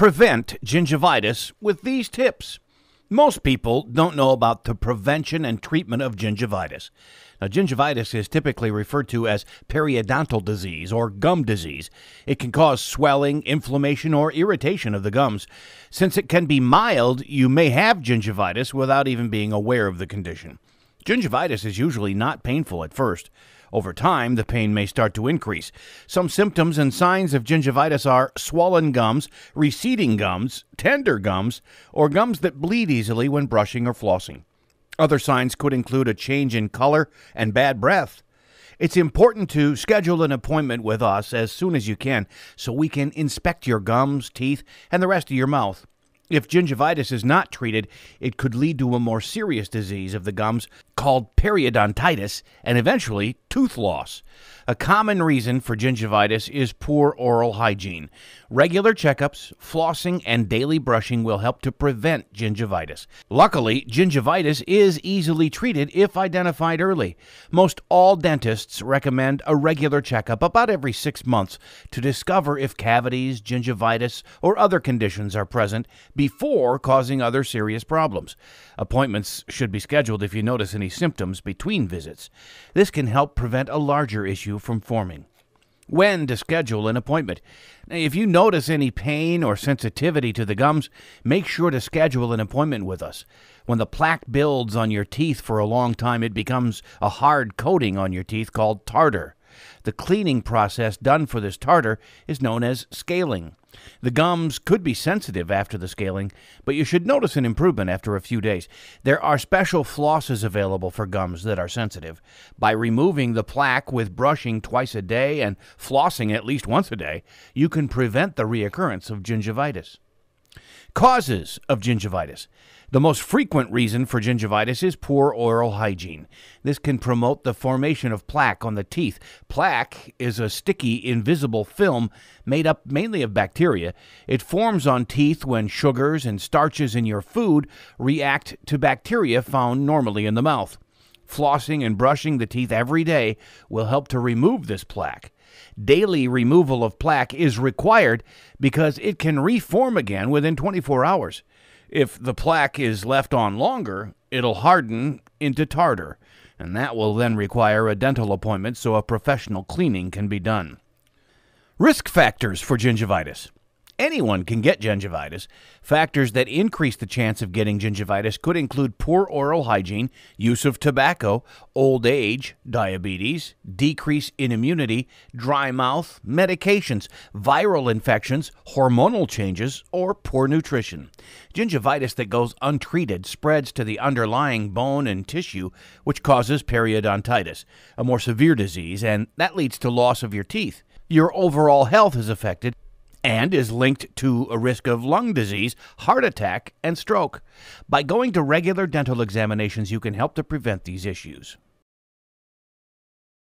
prevent gingivitis with these tips. Most people don't know about the prevention and treatment of gingivitis. Now, gingivitis is typically referred to as periodontal disease or gum disease. It can cause swelling, inflammation, or irritation of the gums. Since it can be mild, you may have gingivitis without even being aware of the condition. Gingivitis is usually not painful at first. Over time, the pain may start to increase. Some symptoms and signs of gingivitis are swollen gums, receding gums, tender gums, or gums that bleed easily when brushing or flossing. Other signs could include a change in color and bad breath. It's important to schedule an appointment with us as soon as you can so we can inspect your gums, teeth, and the rest of your mouth. If gingivitis is not treated, it could lead to a more serious disease of the gums called periodontitis and eventually tooth loss. A common reason for gingivitis is poor oral hygiene. Regular checkups, flossing, and daily brushing will help to prevent gingivitis. Luckily, gingivitis is easily treated if identified early. Most all dentists recommend a regular checkup about every six months to discover if cavities, gingivitis, or other conditions are present before causing other serious problems. Appointments should be scheduled if you notice any symptoms between visits. This can help prevent a larger issue from forming. When to schedule an appointment. If you notice any pain or sensitivity to the gums, make sure to schedule an appointment with us. When the plaque builds on your teeth for a long time, it becomes a hard coating on your teeth called tartar. The cleaning process done for this tartar is known as scaling. The gums could be sensitive after the scaling, but you should notice an improvement after a few days. There are special flosses available for gums that are sensitive. By removing the plaque with brushing twice a day and flossing at least once a day, you can prevent the reoccurrence of gingivitis. Causes of gingivitis. The most frequent reason for gingivitis is poor oral hygiene. This can promote the formation of plaque on the teeth. Plaque is a sticky, invisible film made up mainly of bacteria. It forms on teeth when sugars and starches in your food react to bacteria found normally in the mouth. Flossing and brushing the teeth every day will help to remove this plaque. Daily removal of plaque is required because it can reform again within 24 hours. If the plaque is left on longer, it'll harden into tartar, and that will then require a dental appointment so a professional cleaning can be done. Risk factors for gingivitis anyone can get gingivitis. Factors that increase the chance of getting gingivitis could include poor oral hygiene, use of tobacco, old age, diabetes, decrease in immunity, dry mouth, medications, viral infections, hormonal changes, or poor nutrition. Gingivitis that goes untreated spreads to the underlying bone and tissue, which causes periodontitis, a more severe disease, and that leads to loss of your teeth. Your overall health is affected, and is linked to a risk of lung disease, heart attack, and stroke. By going to regular dental examinations, you can help to prevent these issues.